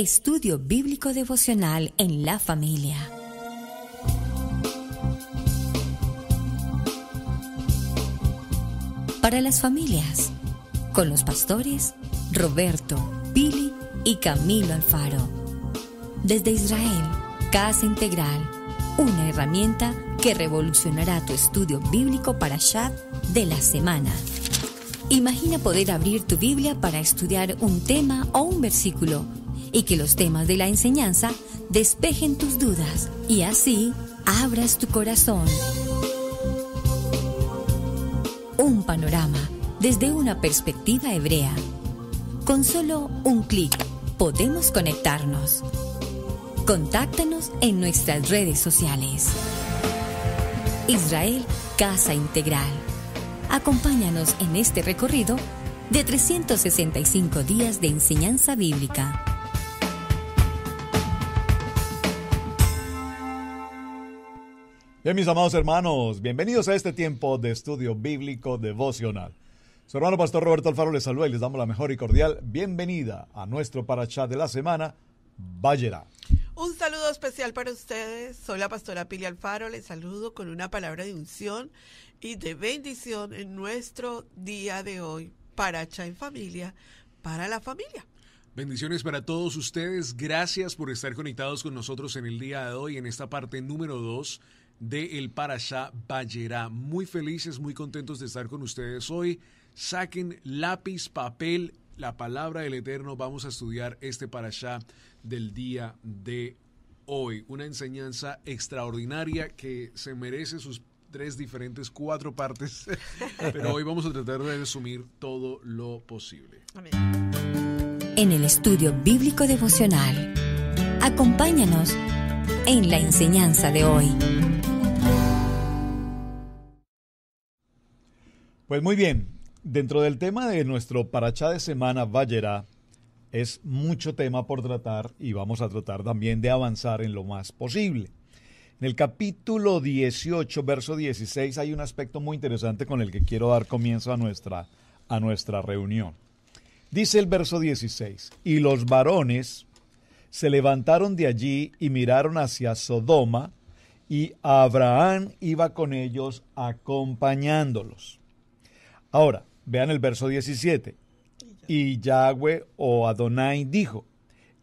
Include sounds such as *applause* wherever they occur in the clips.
Estudio Bíblico Devocional en la familia. Para las familias, con los pastores Roberto, Billy y Camilo Alfaro. Desde Israel, Casa Integral, una herramienta que revolucionará tu estudio bíblico para Shad de la semana. Imagina poder abrir tu Biblia para estudiar un tema o un versículo y que los temas de la enseñanza despejen tus dudas y así abras tu corazón. Un panorama desde una perspectiva hebrea. Con solo un clic podemos conectarnos. Contáctanos en nuestras redes sociales. Israel Casa Integral. Acompáñanos en este recorrido de 365 días de enseñanza bíblica. Bien, mis amados hermanos, bienvenidos a este tiempo de estudio bíblico devocional. Su hermano pastor Roberto Alfaro les saluda y les damos la mejor y cordial bienvenida a nuestro parachá de la semana, Vallera. Un saludo especial para ustedes. Soy la pastora Pili Alfaro. Les saludo con una palabra de unción y de bendición en nuestro día de hoy, Paracha en familia, para la familia. Bendiciones para todos ustedes. Gracias por estar conectados con nosotros en el día de hoy, en esta parte número 2 de El Parashá Bayerá. Muy felices, muy contentos de estar con ustedes hoy. Saquen lápiz, papel, la palabra del Eterno. Vamos a estudiar este Parashá del día de hoy. Una enseñanza extraordinaria que se merece sus tres diferentes, cuatro partes. *laughs* Pero hoy vamos a tratar de resumir todo lo posible. En el estudio bíblico devocional, acompáñanos en la enseñanza de hoy. Pues muy bien, dentro del tema de nuestro paracha de semana, Vallera, es mucho tema por tratar y vamos a tratar también de avanzar en lo más posible. En el capítulo 18, verso 16, hay un aspecto muy interesante con el que quiero dar comienzo a nuestra, a nuestra reunión. Dice el verso 16, y los varones se levantaron de allí y miraron hacia Sodoma, y Abraham iba con ellos acompañándolos. Ahora, vean el verso 17. Y Yahweh o Adonai dijo,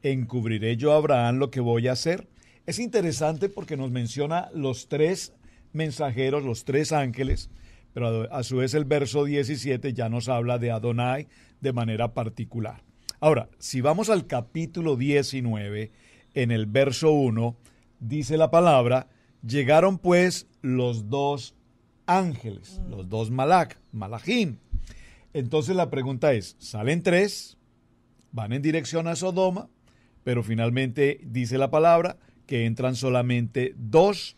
encubriré yo a Abraham lo que voy a hacer. Es interesante porque nos menciona los tres mensajeros, los tres ángeles, pero a su vez el verso 17 ya nos habla de Adonai de manera particular. Ahora, si vamos al capítulo 19, en el verso 1, dice la palabra, llegaron pues los dos ángeles, mm. los dos malak, malachim. Entonces la pregunta es, salen tres, van en dirección a Sodoma, pero finalmente dice la palabra que entran solamente dos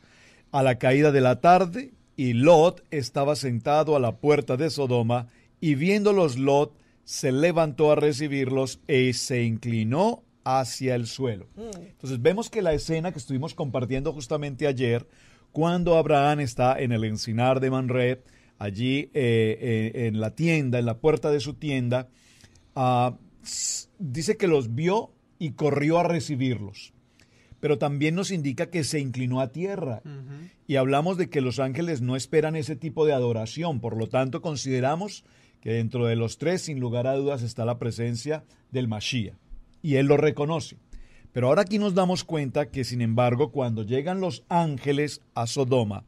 a la caída de la tarde y Lot estaba sentado a la puerta de Sodoma y viéndolos Lot se levantó a recibirlos y e se inclinó hacia el suelo. Mm. Entonces vemos que la escena que estuvimos compartiendo justamente ayer cuando Abraham está en el encinar de Manré, allí eh, eh, en la tienda, en la puerta de su tienda, ah, dice que los vio y corrió a recibirlos. Pero también nos indica que se inclinó a tierra. Y hablamos de que los ángeles no esperan ese tipo de adoración. Por lo tanto, consideramos que dentro de los tres, sin lugar a dudas, está la presencia del Mashiach. Y él lo reconoce. Pero ahora aquí nos damos cuenta que, sin embargo, cuando llegan los ángeles a Sodoma,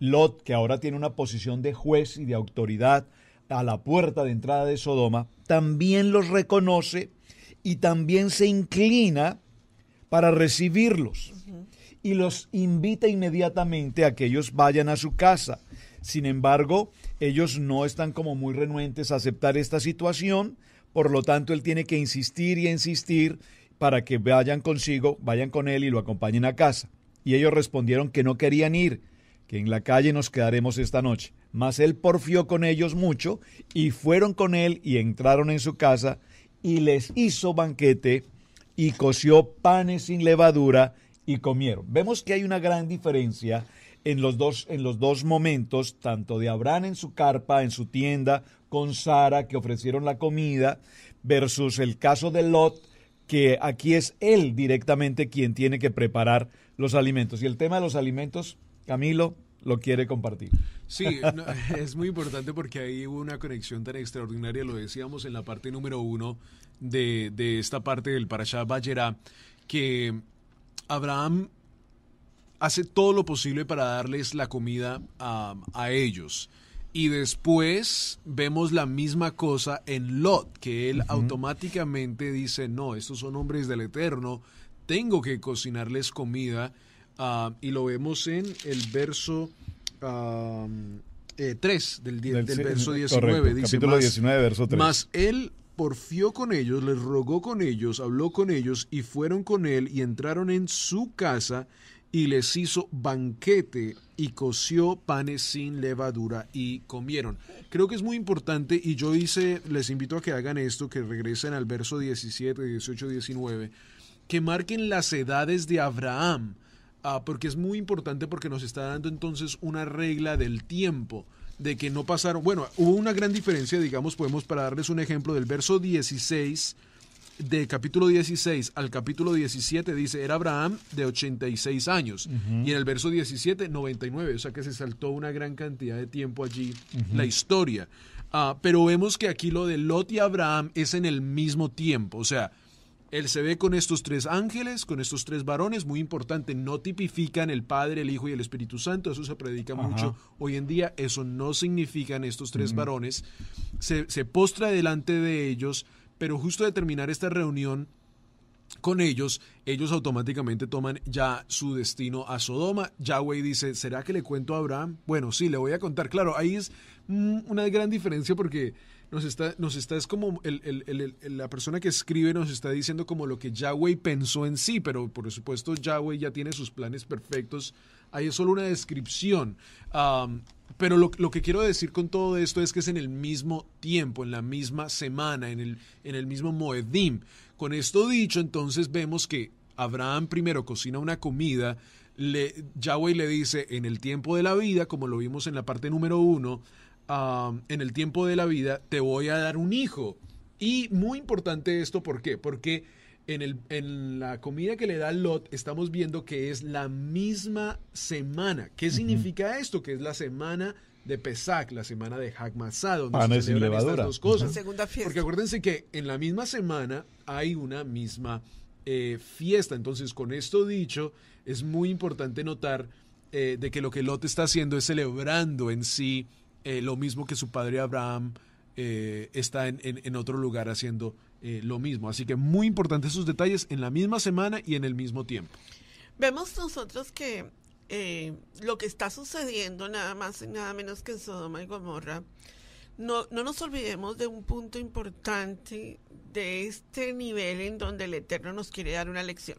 Lot, que ahora tiene una posición de juez y de autoridad a la puerta de entrada de Sodoma, también los reconoce y también se inclina para recibirlos. Y los invita inmediatamente a que ellos vayan a su casa. Sin embargo, ellos no están como muy renuentes a aceptar esta situación, por lo tanto él tiene que insistir y insistir para que vayan consigo, vayan con él y lo acompañen a casa. Y ellos respondieron que no querían ir, que en la calle nos quedaremos esta noche. Mas él porfió con ellos mucho y fueron con él y entraron en su casa y les hizo banquete y coció panes sin levadura y comieron. Vemos que hay una gran diferencia en los dos, en los dos momentos, tanto de Abraham en su carpa, en su tienda, con Sara, que ofrecieron la comida, versus el caso de Lot, que aquí es él directamente quien tiene que preparar los alimentos. Y el tema de los alimentos, Camilo, lo quiere compartir. Sí, *laughs* es muy importante porque ahí hubo una conexión tan extraordinaria, lo decíamos en la parte número uno de, esta parte del Parashá Bayerá, que Abraham hace todo lo posible para darles la comida a, a ellos. Y después vemos la misma cosa en Lot, que él automáticamente dice, no, estos son hombres del Eterno, tengo que cocinarles comida. Ah, y lo vemos en el verso 3 ah, eh, del, verso 19. dice, capítulo 19, verso 3. Mas él porfió con ellos, les rogó con ellos, habló con ellos y fueron con él y entraron en su casa y les hizo banquete y coció panes sin levadura y comieron. Creo que es muy importante y yo hice, les invito a que hagan esto, que regresen al verso 17, 18, 19, que marquen las edades de Abraham, ah, porque es muy importante porque nos está dando entonces una regla del tiempo de que no pasaron, bueno, hubo una gran diferencia, digamos, podemos para darles un ejemplo del verso 16 de capítulo 16 al capítulo 17 dice, era Abraham de 86 años. Y en el verso 17, 99. O sea que se saltó una gran cantidad de tiempo allí la historia. Ah, pero vemos que aquí lo de Lot y Abraham es en el mismo tiempo. O sea, él se ve con estos tres ángeles, con estos tres varones, muy importante, no tipifican el Padre, el Hijo y el Espíritu Santo, eso se predica mucho hoy en día, eso no significan estos tres varones, se, postra delante de ellos, pero justo de terminar esta reunión con ellos, ellos automáticamente toman ya su destino a Sodoma. Yahweh dice, ¿será que le cuento a Abraham? Bueno, sí, le voy a contar. Claro, ahí es mm, una gran diferencia porque nos está, nos está es como la persona que escribe nos está diciendo como lo que Yahweh pensó en sí, pero por supuesto Yahweh ya tiene sus planes perfectos. Ahí es solo una descripción. Pero lo, lo, que quiero decir con todo esto es que es en el mismo tiempo, en la misma semana, en el, en el mismo Moedim. Con esto dicho, entonces vemos que Abraham primero cocina una comida, le, Yahweh le dice, en el tiempo de la vida, como lo vimos en la parte número uno, ah, en el tiempo de la vida te voy a dar un hijo. Y muy importante esto, ¿por qué? Porque en, la comida que le da Lot estamos viendo que es la misma semana. ¿Qué significa esto? Que es la semana de Pesach, la semana de Hagmasá, donde se dos cosas. Porque acuérdense que en la misma semana hay una misma eh, fiesta. Entonces, con esto dicho, es muy importante notar eh, de que lo que Lot está haciendo es celebrando en sí eh, lo mismo que su padre Abraham está en otro lugar haciendo eh, lo mismo. Así que muy importante esos detalles en la misma semana y en el mismo tiempo. Vemos nosotros que eh, lo que está sucediendo nada más y nada menos que en Sodoma y Gomorra, no, no nos olvidemos de un punto importante de este nivel en donde el Eterno nos quiere dar una lección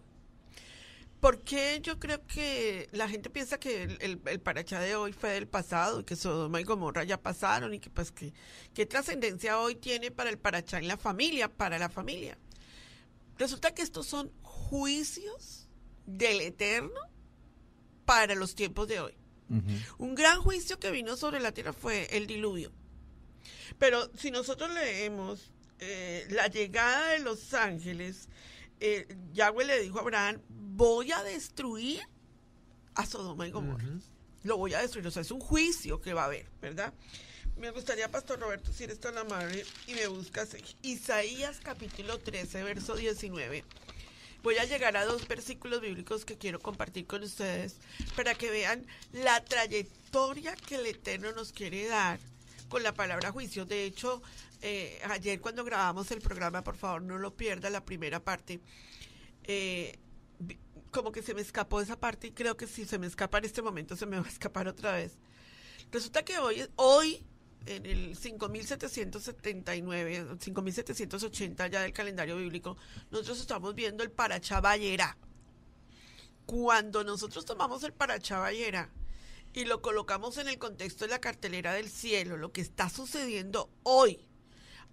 qué yo creo que la gente piensa que el, el, parachá de hoy fue del pasado y que Sodoma y Gomorra ya pasaron y que pues que qué trascendencia hoy tiene para el parachá en la familia, para la familia. Resulta que estos son juicios del Eterno para los tiempos de hoy. Un gran juicio que vino sobre la tierra fue el diluvio. Pero si nosotros leemos eh, la llegada de los ángeles eh, Yahweh le dijo a Abraham, voy a destruir a Sodoma y Gomorra. Lo voy a destruir, o sea, es un juicio que va a haber, ¿verdad? Me gustaría, Pastor Roberto, si eres tan amable y me buscas Isaías capítulo 13, verso 19. Voy a llegar a dos versículos bíblicos que quiero compartir con ustedes para que vean la trayectoria que el Eterno nos quiere dar con la palabra juicio. De hecho, eh, ayer cuando grabamos el programa, por favor no lo pierda la primera parte, eh, como que se me escapó esa parte y creo que si se me escapa en este momento se me va a escapar otra vez. Resulta que hoy, hoy en el 5779, 5780 ya del calendario bíblico, nosotros estamos viendo el parachaballera. Cuando nosotros tomamos el parachaballera y lo colocamos en el contexto de la cartelera del cielo, lo que está sucediendo hoy,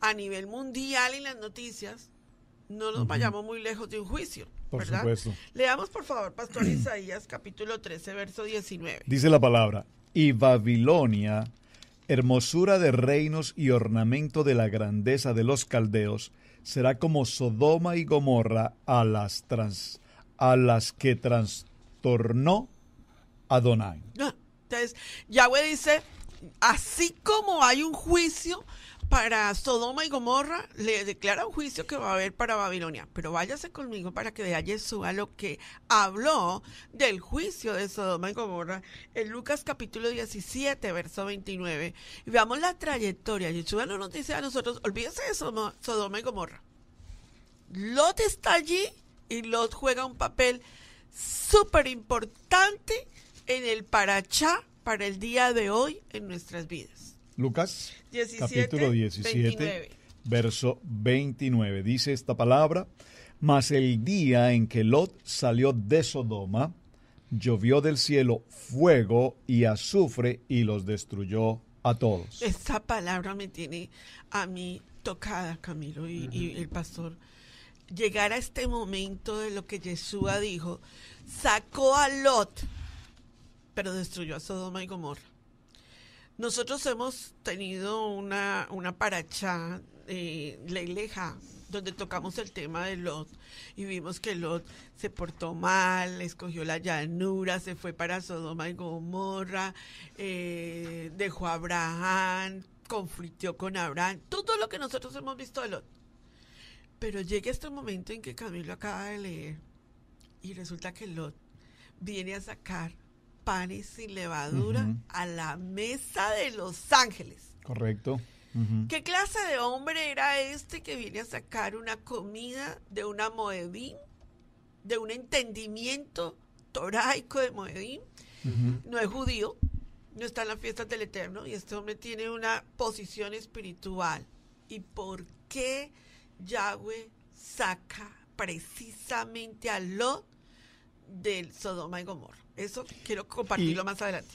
a nivel mundial en las noticias, no nos vayamos muy lejos de un juicio. Por ¿verdad? Leamos, por favor, Pastor *clears throat* Isaías, capítulo 13, verso 19. Dice la palabra, y Babilonia, hermosura de reinos y ornamento de la grandeza de los caldeos, será como Sodoma y Gomorra a las, a las que trastornó Adonai. Ah, entonces, Yahweh dice, así como hay un juicio, para Sodoma y Gomorra, le declara un juicio que va a haber para Babilonia. Pero váyase conmigo para que vea Yeshua lo que habló del juicio de Sodoma y Gomorra en Lucas capítulo 17, verso 29. Y veamos la trayectoria. Yeshua no nos dice a nosotros, olvídese de Sodoma y Gomorra. Lot está allí y Lot juega un papel súper importante en el parachá para el día de hoy en nuestras vidas. Lucas capítulo 17, verso 29. Dice esta palabra, mas el día en que Lot salió de Sodoma, llovió del cielo fuego y azufre y los destruyó a todos. Esta palabra me tiene a mí tocada, Camilo, y, el pastor. Llegar a este momento de lo que jesús dijo, sacó a Lot, pero destruyó a Sodoma y Gomorra. Nosotros hemos tenido una, una paracha eh, donde tocamos el tema de Lot y vimos que Lot se portó mal, escogió la llanura, se fue para Sodoma y Gomorra, eh, dejó a Abraham, conflictió con Abraham, todo lo que nosotros hemos visto de Lot. Pero llega este momento en que Camilo acaba de leer y resulta que Lot viene a sacar panes y levadura a la mesa de los ángeles. Correcto. ¿Qué clase de hombre era este que viene a sacar una comida de una Moedín, de un entendimiento toraico de Moedín? No es judío, no está en la fiesta del Eterno y este hombre tiene una posición espiritual. ¿Y por qué Yahweh saca precisamente a Lot del Sodoma y Gomorra? Eso quiero compartirlo más adelante.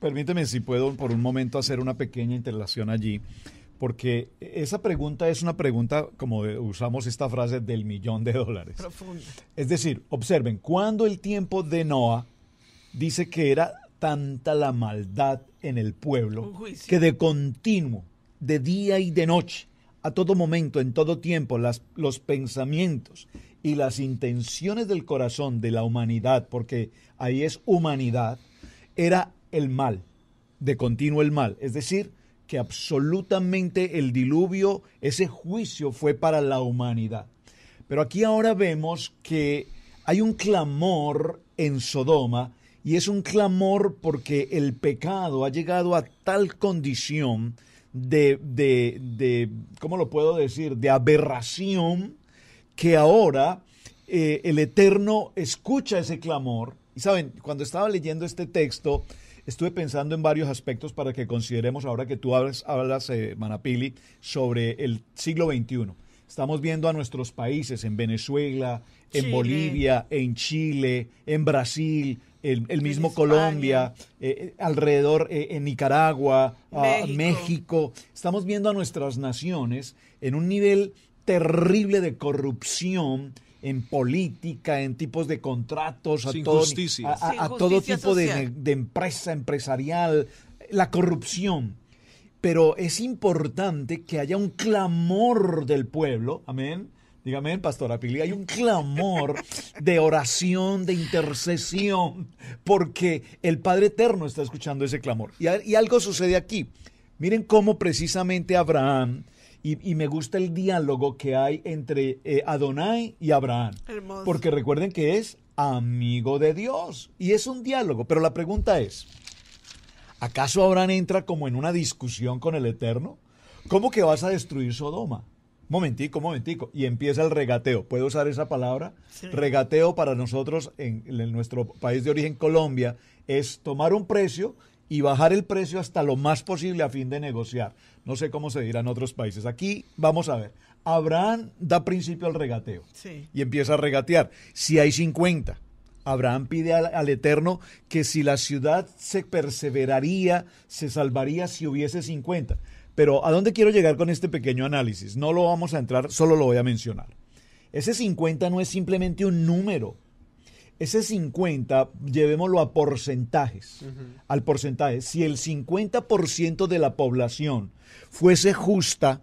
Permíteme, si puedo, por un momento hacer una pequeña interlación allí, porque esa pregunta es una pregunta, como usamos esta frase, del millón de dólares. Profunda. Es decir, observen, cuando el tiempo de Noah dice que era tanta la maldad en el pueblo, que de continuo, de día y de noche, a todo momento, en todo tiempo, los pensamientos y las intenciones del corazón de la humanidad, porque ahí es humanidad, era el mal, de continuo el mal. Es decir, que absolutamente el diluvio, ese juicio fue para la humanidad. Pero aquí ahora vemos que hay un clamor en Sodoma y es un clamor porque el pecado ha llegado a tal condición de, de, de ¿cómo lo puedo decir?, de aberración que ahora eh, el Eterno escucha ese clamor. Y saben, cuando estaba leyendo este texto, estuve pensando en varios aspectos para que consideremos ahora que tú hablas, hablas eh, Manapili, sobre el siglo XXI. Estamos viendo a nuestros países en Venezuela, en Bolivia, en Chile, en Brasil, el, el mismo Colombia, eh, alrededor en Nicaragua, ah, México. Estamos viendo a nuestras naciones en un nivel terrible de corrupción en política, en tipos de contratos, a, todo, a, todo, tipo de, empresa empresarial, la corrupción. Pero es importante que haya un clamor del pueblo, amén, Dígame, pastora Pili, hay un clamor de oración, de intercesión, porque el Padre Eterno está escuchando ese clamor. y, algo sucede aquí. Miren cómo precisamente Abraham y, me gusta el diálogo que hay entre eh, Adonai y Abraham. Porque recuerden que es amigo de Dios. Y es un diálogo. Pero la pregunta es, ¿acaso Abraham entra como en una discusión con el Eterno? ¿Cómo que vas a destruir Sodoma? Momentico, momentico. Y empieza el regateo. ¿Puedo usar esa palabra? Regateo para nosotros en, en nuestro país de origen, Colombia, es tomar un precio y bajar el precio hasta lo más posible a fin de negociar. No sé cómo se dirá en otros países. Aquí vamos a ver. Abraham da principio al regateo y empieza a regatear. Si hay 50, Abraham pide al, al, Eterno que si la ciudad se perseveraría, se salvaría si hubiese 50. Pero ¿a dónde quiero llegar con este pequeño análisis? No lo vamos a entrar, solo lo voy a mencionar. Ese 50 no es simplemente un número, ese 50, llevémoslo a porcentajes, al porcentaje. Si el 50% de la población fuese justa,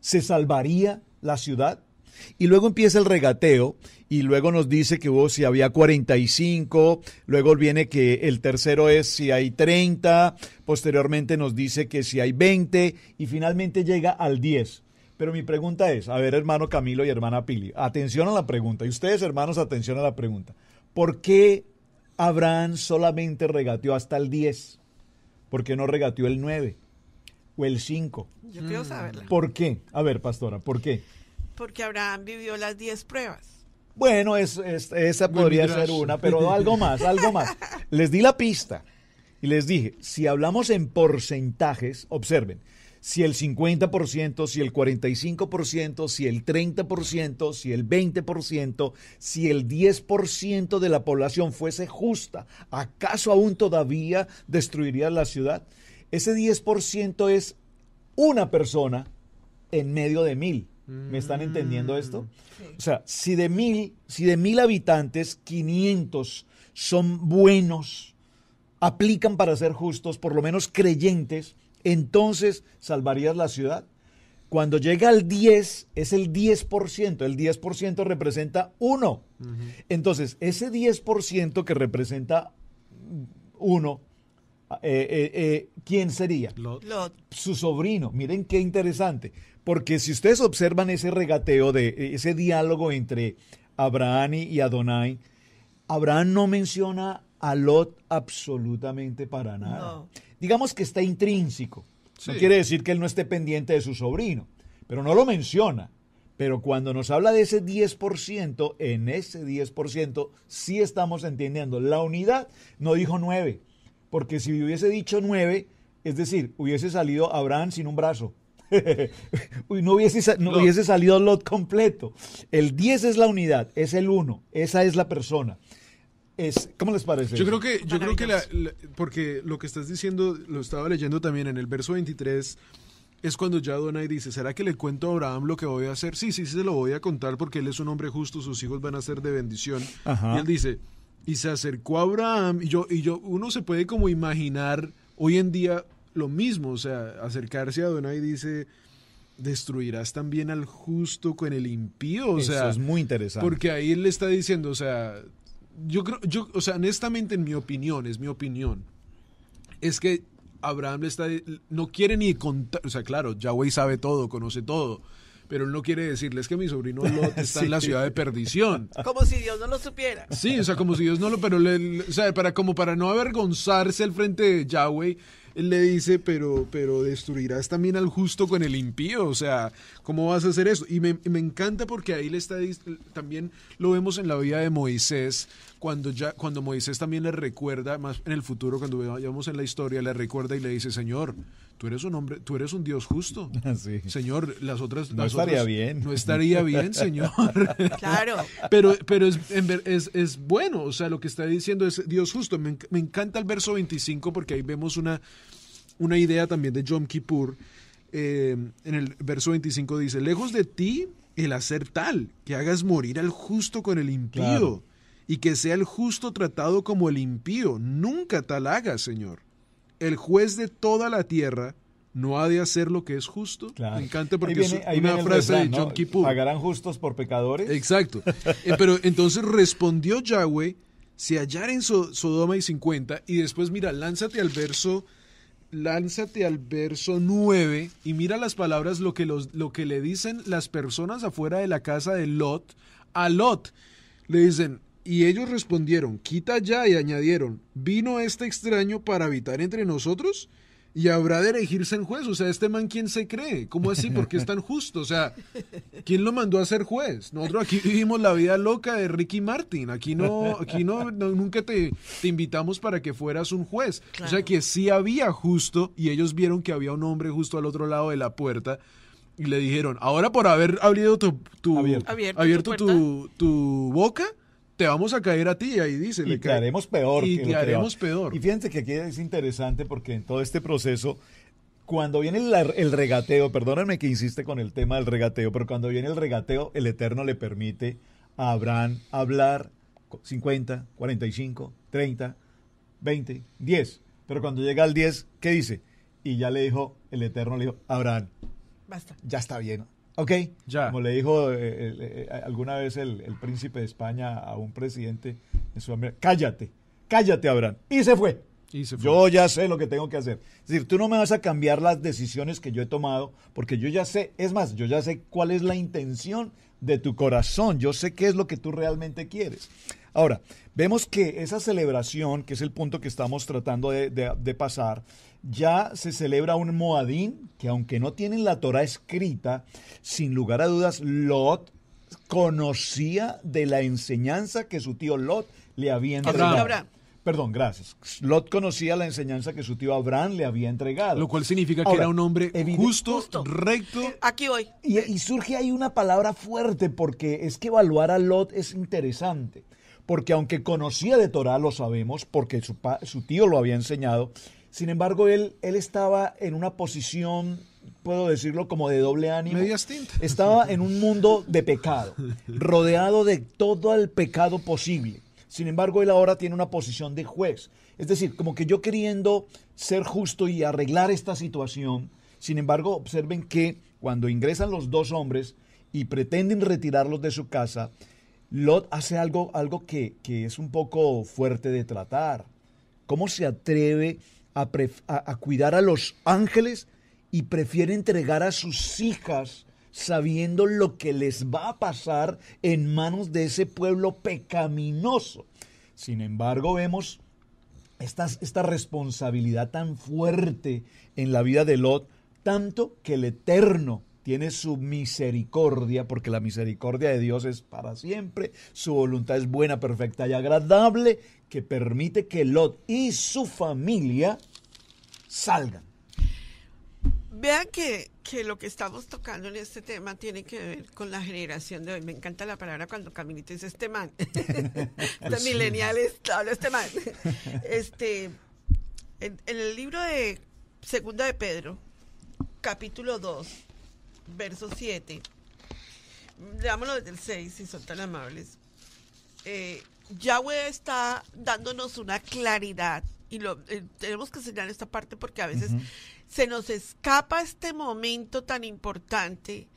¿se salvaría la ciudad? Y luego empieza el regateo y luego nos dice que vos oh, si había 45, luego viene que el tercero es si hay 30, posteriormente nos dice que si hay 20 y finalmente llega al 10. Pero mi pregunta es, a ver hermano Camilo y hermana Pili, atención a la pregunta, y ustedes hermanos, atención a la pregunta. ¿Por qué Abraham solamente regateó hasta el 10? ¿Por qué no regateó el 9 o el 5? Yo quiero mm. saberla. ¿Por qué? A ver, pastora, ¿por qué? Porque Abraham vivió las 10 pruebas. Bueno, esa podría ser una, pero algo más, algo más. *laughs* Les di la pista y les dije, si hablamos en porcentajes, observen, si el 50%, si el 45%, si el 30%, si el 20%, si el 10% de la población fuese justa, ¿acaso aún todavía destruiría la ciudad? Ese 10% es una persona en medio de mil. ¿Me están entendiendo mm. esto? O sea, si de mil, si de mil habitantes, 500 son buenos, aplican para ser justos, por lo menos creyentes, entonces salvarías la ciudad. Cuando llega al 10, es el 10%. El 10% representa 1. Entonces, ese 10% que representa 1, eh, eh, eh, ¿quién sería? Lot. Su sobrino. Miren qué interesante. Porque si ustedes observan ese regateo de e, ese diálogo entre Abraham y Adonai, Abraham no menciona a Lot absolutamente para nada digamos que está intrínseco. No quiere decir que él no esté pendiente de su sobrino, pero no lo menciona. Pero cuando nos habla de ese 10%, en ese 10% sí estamos entendiendo. La unidad no dijo 9, porque si hubiese dicho 9, es decir, hubiese salido Abraham sin un brazo. *laughs* no, hubiese, no hubiese salido Lot completo. El 10 es la unidad, es el 1, esa es la persona es, ¿cómo les parece? Yo creo que, yo creo que porque lo que estás diciendo, lo estaba leyendo también en el verso 23, es cuando ya Adonai dice, ¿será que le cuento a Abraham lo que voy a hacer? Sí, sí, se lo voy a contar porque él es un hombre justo, sus hijos van a ser de bendición. Y él dice, y se acercó a Abraham, y yo, y yo, uno se puede como imaginar hoy en día lo mismo, o sea, acercarse a y dice, destruirás también al justo con el impío. O sea, es muy interesante. Porque ahí él le está diciendo, o sea, yo creo, yo, o sea, honestamente, en mi opinión, es mi opinión, es que Abraham está, no quiere ni contar, o sea, claro, Yahweh sabe todo, conoce todo, pero él no quiere decirles que mi sobrino Lot *laughs* está en la ciudad de perdición. Como si Dios no lo supiera. Sí, o sea, como si Dios no lo, pero o sea, para, como para no avergonzarse al frente de Yahweh, él le dice, pero, pero destruirás también al justo con el impío, o sea, ¿cómo vas a hacer eso? Y me, encanta porque ahí le está, también lo vemos en la vida de Moisés, cuando, ya, cuando Moisés también le recuerda, más en el futuro, cuando vayamos en la historia, le recuerda y le dice, Señor, tú eres un hombre, tú eres un Dios justo. *laughs* Señor, las otras... No estaría bien. No estaría bien, *laughs* Señor. Claro. Pero, pero es, es, es, bueno, o sea, lo que está diciendo es Dios justo. Me, encanta el verso 25 porque ahí vemos una, una idea también de Yom Kippur. Eh, en el verso 25 dice, lejos de ti el hacer tal, que hagas morir al justo con el impío. Y que sea el justo tratado como el impío. Nunca tal hagas, Señor el juez de toda la tierra no ha de hacer lo que es justo. Me encanta porque es una frase de John Kippur. ¿Pagarán justos por pecadores? Exacto. Eh, pero entonces respondió Yahweh, se hallar en Sodoma y 50, y después mira, lánzate al verso, lánzate al verso 9 y mira las palabras, lo que, los, lo que le dicen las personas afuera de la casa de Lot a Lot. Le dicen, y ellos respondieron, quita ya y añadieron, vino este extraño para habitar entre nosotros y habrá de elegirse en juez. O sea, este man, ¿quién se cree? ¿Cómo así? ¿Por qué es tan justo? O sea, ¿quién lo mandó a ser juez? Nosotros aquí vivimos la vida loca de Ricky Martin. Aquí no, aquí no, nunca te, invitamos para que fueras un juez. O sea, que sí había justo y ellos vieron que había un hombre justo al otro lado de la puerta. Y le dijeron, ahora por haber tu, abierto, tu boca, te vamos a caer a ti, ahí dice. Y te haremos peor. Y que te haremos peor. Y fíjense que aquí es interesante porque en todo este proceso, cuando viene el, regateo, perdónenme que insiste con el tema del regateo, pero cuando viene el regateo, el Eterno le permite a Abraham hablar 50, 45, 30, 20, 10. Pero cuando llega al 10, ¿qué dice? Y ya le dijo, el Eterno le dijo, Abraham, Basta. ya está bien, Ok. Ya. Como le dijo eh, eh, eh, alguna vez el, príncipe de España a un presidente en Sudamérica, cállate, cállate, Abraham. Y se fue. Yo ya sé lo que tengo que hacer. Es decir, tú no me vas a cambiar las decisiones que yo he tomado, porque yo ya sé, es más, yo ya sé cuál es la intención de tu corazón, yo sé qué es lo que tú realmente quieres. Ahora, vemos que esa celebración, que es el punto que estamos tratando de, pasar, ya se celebra un Moadín, que aunque no tienen la Torah escrita, sin lugar a dudas, Lot conocía de la enseñanza que su tío Lot le había entregado. Perdón, gracias. Lot conocía la enseñanza que su tío Abraham le había entregado. Lo cual significa que era un hombre justo, recto. Aquí voy. Y, surge ahí una palabra fuerte porque es que evaluar a Lot es interesante. Porque aunque conocía de Torah, lo sabemos, porque su, su tío lo había enseñado, sin embargo, él, él estaba en una posición puedo decirlo como de doble ánimo. Estaba en un mundo de pecado, *laughs* rodeado de todo el pecado posible. Sin embargo, él ahora tiene una posición de juez. Es decir, como que yo queriendo ser justo y arreglar esta situación, sin embargo, observen que cuando ingresan los dos hombres y pretenden retirarlos de su casa, Lot hace algo, algo que, es un poco fuerte de tratar. ¿Cómo se atreve a cuidar a los ángeles y prefiere entregar a sus hijas sabiendo lo que les va a pasar en manos de ese pueblo pecaminoso. Sin embargo, vemos esta, esta responsabilidad tan fuerte en la vida de Lot, tanto que el Eterno tiene su misericordia, porque la misericordia de Dios es para siempre, su voluntad es buena, perfecta y agradable, que permite que Lot y su familia salgan. Vean que, lo que estamos tocando en este tema tiene que ver con la generación de hoy. Me encanta la palabra cuando Caminito dice este man. Los *laughs* este pues mileniales, habla este man. Este, en, el libro de Segunda de Pedro, capítulo 2, verso 7, leámoslo desde el 6, si son tan amables. Eh, Yahweh está dándonos una claridad y lo, eh, tenemos que señalar esta parte porque a veces se nos escapa este momento tan importante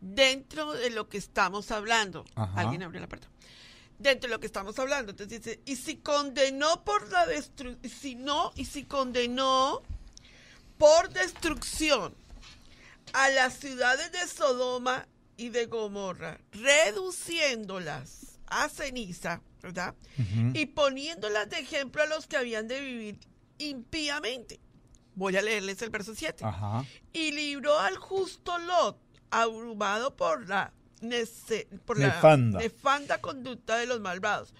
dentro de lo que estamos hablando. Alguien abrió la puerta. Dentro de lo que estamos hablando. Entonces dice, y si condenó por la destrucción, si no, y si condenó por destrucción a las ciudades de Sodoma y de Gomorra, reduciéndolas a ceniza, ¿verdad? Y poniéndolas de ejemplo a los que habían de vivir impíamente. Voy a leerles el verso 7. Y libró al justo Lot, abrumado por la, nefanda. conducta de los malvados.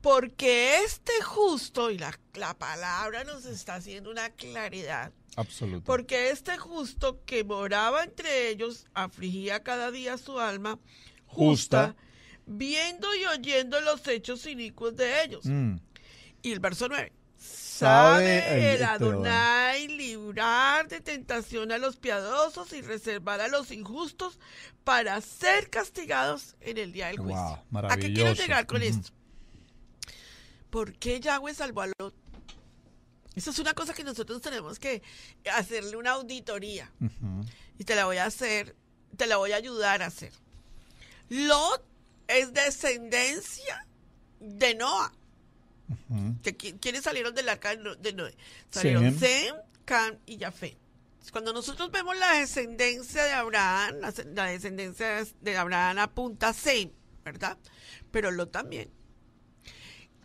Porque este justo, y la, palabra nos está haciendo una claridad, Absoluta. Porque este justo que moraba entre ellos afligía cada día su alma justa, viendo y oyendo los hechos inicuos de ellos. Mm. Y el verso 9 sabe el este Adonai librar de tentación a los piadosos y reservar a los injustos para ser castigados en el día del juicio. ¿A qué quiero llegar con esto? ¿Por qué Yahweh salvó a Lot? Eso es una cosa que nosotros tenemos que hacerle una auditoría. Y te la voy a hacer, te la voy a ayudar a hacer. Lot es descendencia de Noah. ¿Quiénes salieron del arca de Noé? Salieron Zem, Sem, y Jafé. Cuando nosotros vemos la descendencia de Abraham, la, descendencia de Abraham apunta a Sem, ¿verdad? Pero lo también.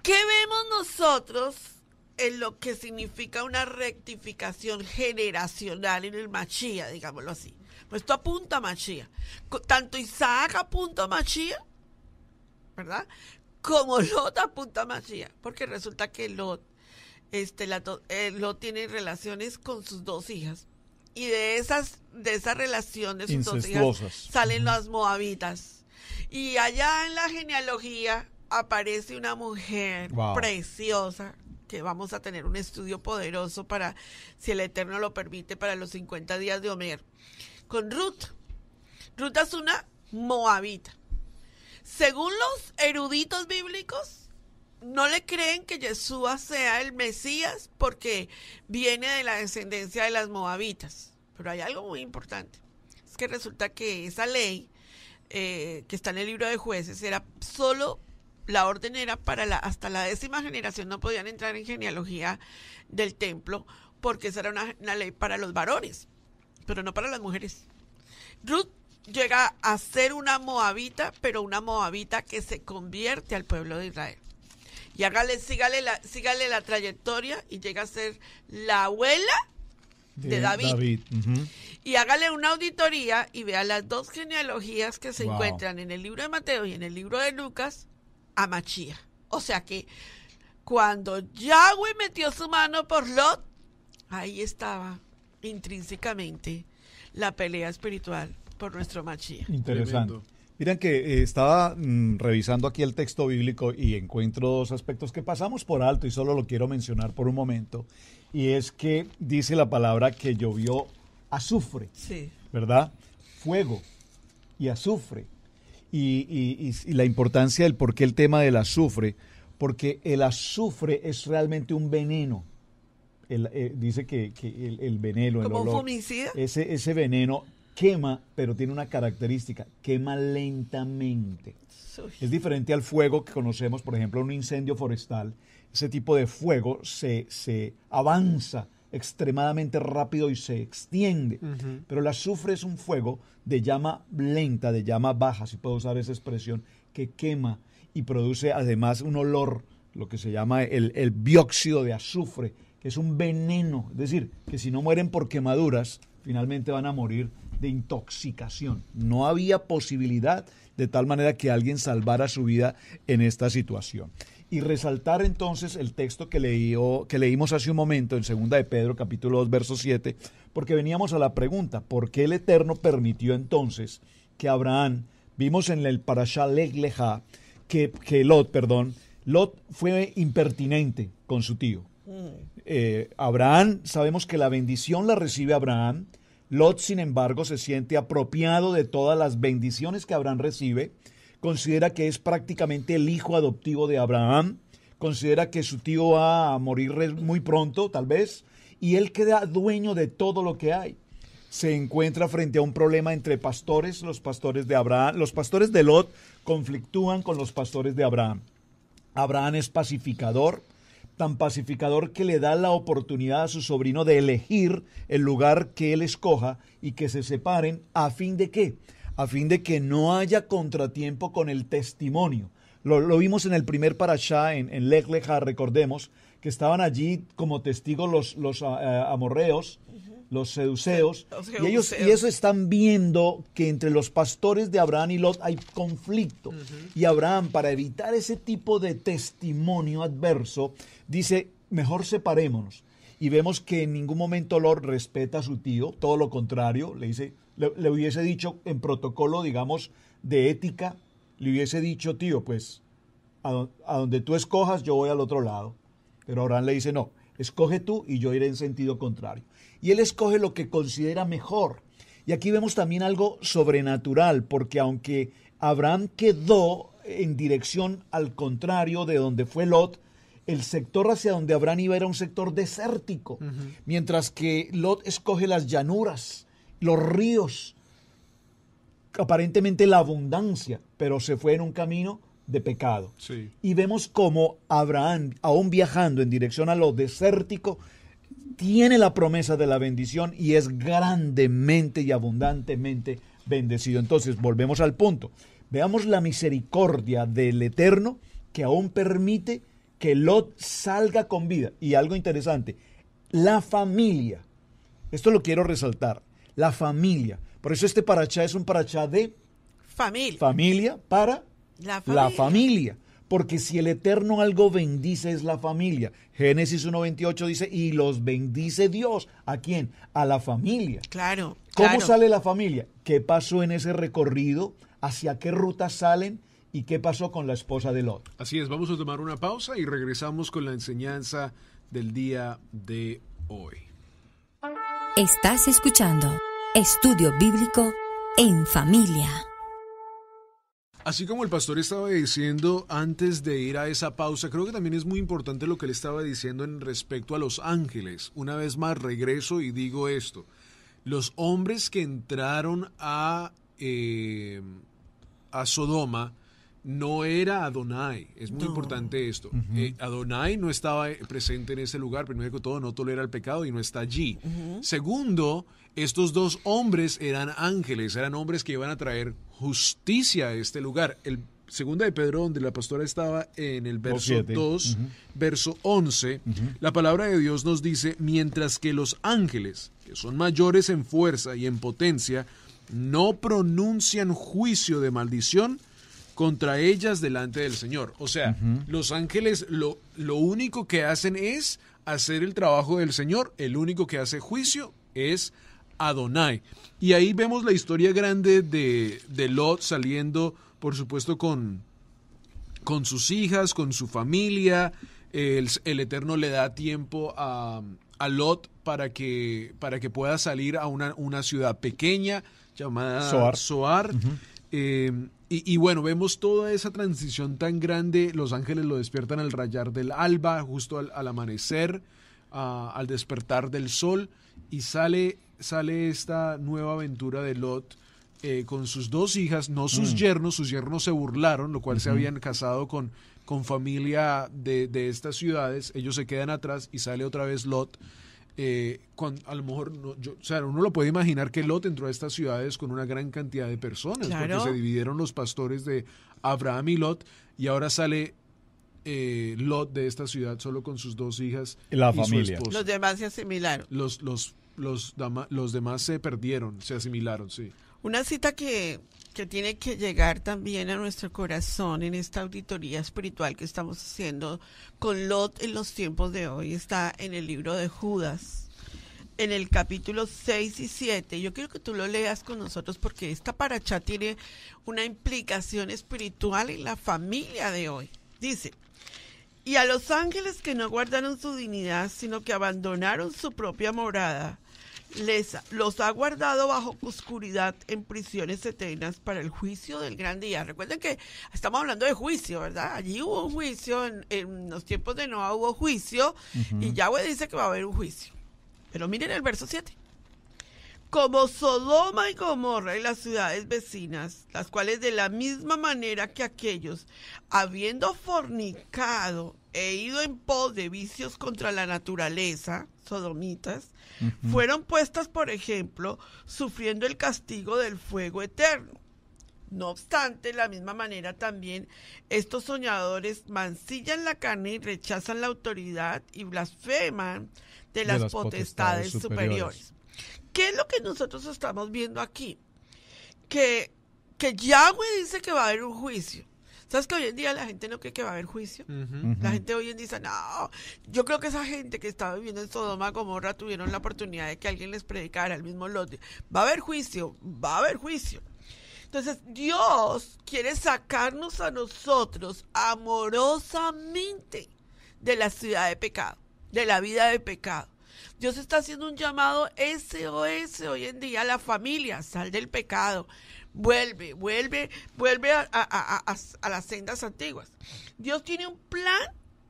¿Qué vemos nosotros en lo que significa una rectificación generacional en el Machía, digámoslo así? Pues esto apunta a Machía. Tanto Isaac apunta a Machía, ¿verdad? como Lot apunta a porque resulta que Lot, este, eh, tiene relaciones con sus dos hijas. Y de esas, de esa relación de sus dos hijas salen las moabitas. Y allá en la genealogía aparece una mujer preciosa, que vamos a tener un estudio poderoso para, si el Eterno lo permite, para los 50 días de Omer, con Ruth. Ruth es una moabita. Según los eruditos bíblicos, no le creen que Yeshua sea el Mesías porque viene de la descendencia de las moabitas. Pero hay algo muy importante. Es que resulta que esa ley eh, que está en el libro de jueces era solo la orden era para la, hasta la décima generación no podían entrar en genealogía del templo porque esa era una, una ley para los varones, pero no para las mujeres. Ruth llega a ser una moabita, pero una moabita que se convierte al pueblo de Israel. Y hágale, sígale la, sígale la trayectoria y llega a ser la abuela de, David. Y hágale una auditoría y vea las dos genealogías que se encuentran en el libro de Mateo y en el libro de Lucas a Machía. O sea que cuando Yahweh metió su mano por Lot, ahí estaba intrínsecamente la pelea espiritual por nuestro machí. Interesante. Miren que eh, estaba mm, revisando aquí el texto bíblico y encuentro dos aspectos que pasamos por alto y solo lo quiero mencionar por un momento. Y es que dice la palabra que llovió azufre, sí. ¿verdad? Fuego y azufre. Y, y, la importancia del por qué el tema del azufre, porque el azufre es realmente un veneno. Eh, dice que, el, veneno... el Ese, ese veneno quema, pero tiene una característica, quema lentamente. Es diferente al fuego que conocemos, por ejemplo, un incendio forestal. Ese tipo de fuego se, avanza extremadamente rápido y se extiende. Pero el azufre es un fuego de llama lenta, de llama baja, si puedo usar esa expresión, que quema y produce además un olor, lo que se llama el, el bióxido de azufre, que es un veneno. Es decir, que si no mueren por quemaduras, finalmente van a morir de intoxicación. No había posibilidad de tal manera que alguien salvara su vida en esta situación. Y resaltar entonces el texto que, leío, que leímos hace un momento en 2 de Pedro capítulo 2 verso 7, porque veníamos a la pregunta, ¿por qué el Eterno permitió entonces que Abraham, vimos en el Parashá Legleja, que, que Lot, perdón, Lot fue impertinente con su tío. Mm. Eh, Abraham, sabemos que la bendición la recibe Abraham. Lot, sin embargo, se siente apropiado de todas las bendiciones que Abraham recibe. Considera que es prácticamente el hijo adoptivo de Abraham. Considera que su tío va a morir muy pronto, tal vez. Y él queda dueño de todo lo que hay. Se encuentra frente a un problema entre pastores, los pastores de Abraham. Los pastores de Lot conflictúan con los pastores de Abraham. Abraham es pacificador tan pacificador que le da la oportunidad a su sobrino de elegir el lugar que él escoja y que se separen a fin de qué? A fin de que no haya contratiempo con el testimonio. Lo, vimos en el primer parashá, en, en Lech Lecha, recordemos, que estaban allí como testigos los, los ah, eh, amorreos los seduceos, y ellos y eso están viendo que entre los pastores de Abraham y Lot hay conflicto. Y Abraham, para evitar ese tipo de testimonio adverso, dice, mejor separémonos. Y vemos que en ningún momento Lot respeta a su tío, todo lo contrario, le dice, le, hubiese dicho en protocolo, digamos, de ética, le hubiese dicho, tío, pues a donde tú escojas yo voy al otro lado. Pero Abraham le dice, no, escoge tú y yo iré en sentido contrario y él escoge lo que considera mejor. Y aquí vemos también algo sobrenatural, porque aunque Abraham quedó en dirección al contrario de donde fue Lot, el sector hacia donde Abraham iba era un sector desértico, mientras que Lot escoge las llanuras, los ríos, aparentemente la abundancia, pero se fue en un camino de pecado. Y vemos como Abraham, aún viajando en dirección a lo desértico, tiene la promesa de la bendición y es grandemente y abundantemente bendecido. Entonces, volvemos al punto. Veamos la misericordia del Eterno que aún permite que Lot salga con vida. Y algo interesante, la familia. Esto lo quiero resaltar. La familia. Por eso este parachá es un parachá de familia. Familia para La familia porque si el Eterno algo bendice es la familia. Génesis 1.28 dice, y los bendice Dios. ¿A quién? A la familia. Claro. ¿Cómo sale la familia? ¿Qué pasó en ese recorrido? ¿Hacia qué ruta salen? ¿Y qué pasó con la esposa de Lot? Así es, vamos a tomar una pausa y regresamos con la enseñanza del día de hoy. Estás escuchando Estudio Bíblico en Familia. Así como el pastor estaba diciendo antes de ir a esa pausa, creo que también es muy importante lo que él estaba diciendo en respecto a los ángeles. Una vez más regreso y digo esto. Los hombres que entraron a, eh, a Sodoma, no era Adonai. Es muy importante esto. Eh, Adonai no estaba eh, presente en ese lugar. Primero que todo, no tolera el pecado y no está allí. Segundo, estos dos hombres eran ángeles, eran hombres que iban a traer justicia a este lugar. El segunda de Pedro, donde la pastora estaba en el verso 2, verso 11, la palabra de Dios nos dice, mientras que los ángeles, que son mayores en fuerza y en potencia, no pronuncian juicio de maldición, contra ellas delante del Señor. O sea, los ángeles lo, lo único que hacen es hacer el trabajo del Señor, el único que hace juicio es Adonai. Y ahí vemos la historia grande de, Lot saliendo, por supuesto, con, con sus hijas, con su familia. El, Eterno le da tiempo a, Lot para que, para que pueda salir a una, una ciudad pequeña llamada Soar. Y, bueno, vemos toda esa transición tan grande. Los ángeles lo despiertan al rayar del alba, justo al, amanecer, al despertar del sol, y sale, sale esta nueva aventura de Lot. Eh, con sus dos hijas, no sus mm. yernos, sus yernos se burlaron, lo cual se habían casado con, con familia de, de, estas ciudades, ellos se quedan atrás y sale otra vez Lot eh, a lo mejor no, sea, uno lo puede imaginar que Lot entró a estas ciudades con una gran cantidad de personas, porque se dividieron los pastores de Abraham y Lot, y ahora sale eh, Lot de esta ciudad solo con sus dos hijas la y familia. Su Los demás se asimilaron. los, los, los, los demás se perdieron, se asimilaron, sí. Una cita que, que tiene que llegar también a nuestro corazón en esta auditoría espiritual que estamos haciendo con Lot en los tiempos de hoy está en el libro de Judas, en el capítulo 6 y 7. Yo quiero que tú lo leas con nosotros porque esta paracha tiene una implicación espiritual en la familia de hoy. Dice, y a los ángeles que no guardaron su dignidad, sino que abandonaron su propia morada, Lesa los ha guardado bajo oscuridad en prisiones eternas para el juicio del gran día. Recuerden que estamos hablando de juicio, ¿verdad? Allí hubo un juicio, en, los tiempos de Noah hubo juicio, y Yahweh dice que va a haber un juicio. Pero miren el verso 7. Como Sodoma y Gomorra y las ciudades vecinas, las cuales de la misma manera que aquellos, habiendo fornicado e ido en pos de vicios contra la naturaleza, sodomitas, fueron puestas, por ejemplo, sufriendo el castigo del fuego eterno. No obstante, de la misma manera también estos soñadores mancillan la carne y rechazan la autoridad y blasfeman de las, potestades, superiores. superiores. ¿Qué es lo que nosotros estamos viendo aquí? Que, que Yahweh dice que va a haber un juicio ¿Sabes que hoy en día la gente no cree que va a haber juicio? La gente hoy en día dice, no, yo creo que esa gente que estaba viviendo en Sodoma, Gomorra, tuvieron la oportunidad de que alguien les predicara el mismo lote. Va a haber juicio, va a haber juicio. Entonces Dios quiere sacarnos a nosotros amorosamente de la ciudad de pecado, de la vida de pecado. Dios está haciendo un llamado SOS hoy en día a la familia, sal del pecado, vuelve, vuelve, vuelve a, las sendas antiguas. Dios tiene un plan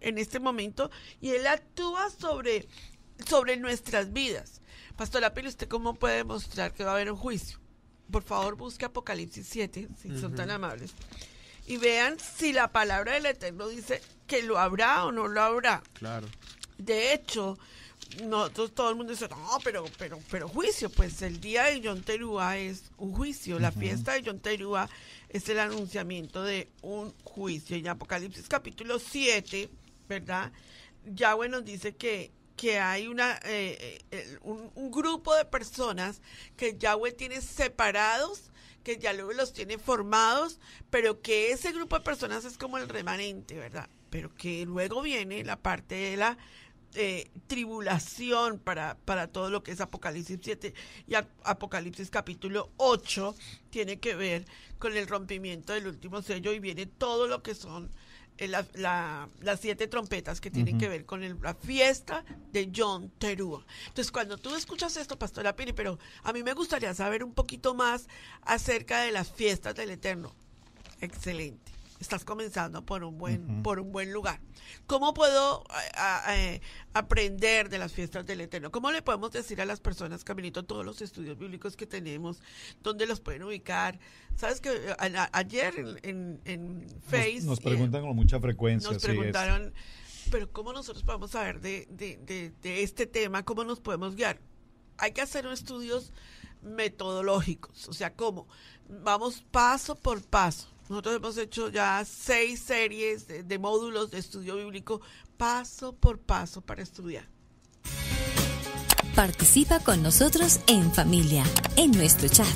en este momento y Él actúa sobre, sobre nuestras vidas. Pastor Lapil, ¿usted cómo puede demostrar que va a haber un juicio? Por favor, busque Apocalipsis 7, si son tan amables. Y vean si la palabra del Eterno dice que lo habrá o no lo habrá. Claro. De hecho, no, todo, el mundo dice, no, pero, pero, pero juicio, pues el día de John Terúa es un juicio, la fiesta de John Terúa es el anunciamiento de un juicio. En Apocalipsis capítulo 7, ¿verdad? Yahweh nos dice que, que hay una, eh, eh, un, un, grupo de personas que Yahweh tiene separados, que Yahweh los tiene formados, pero que ese grupo de personas es como el remanente, ¿verdad? Pero que luego viene la parte de la eh, tribulación para, para todo lo que es Apocalipsis 7 y Apocalipsis capítulo 8 tiene que ver con el rompimiento del último sello y viene todo lo que son eh, las siete trompetas que tienen que ver con la fiesta de John Terúa. Entonces, cuando tú escuchas esto, Pastora Piri, pero a mí me gustaría saber un poquito más acerca de las fiestas del Eterno. Excelente estás comenzando por un buen, por un buen lugar. ¿Cómo puedo eh, aprender de las fiestas del Eterno? ¿Cómo le podemos decir a las personas, Caminito, todos los estudios bíblicos que tenemos, dónde los pueden ubicar? Sabes que eh, ayer en, en, Face... Nos, eh, preguntan con mucha frecuencia. Nos preguntaron, pero ¿cómo nosotros podemos saber de, de, de este tema? ¿Cómo nos podemos guiar? Hay que hacer estudios metodológicos, o sea, ¿cómo? Vamos paso por paso nosotros hemos hecho ya seis series de, módulos de estudio bíblico paso por paso para estudiar. Participa con nosotros en familia, en nuestro chat.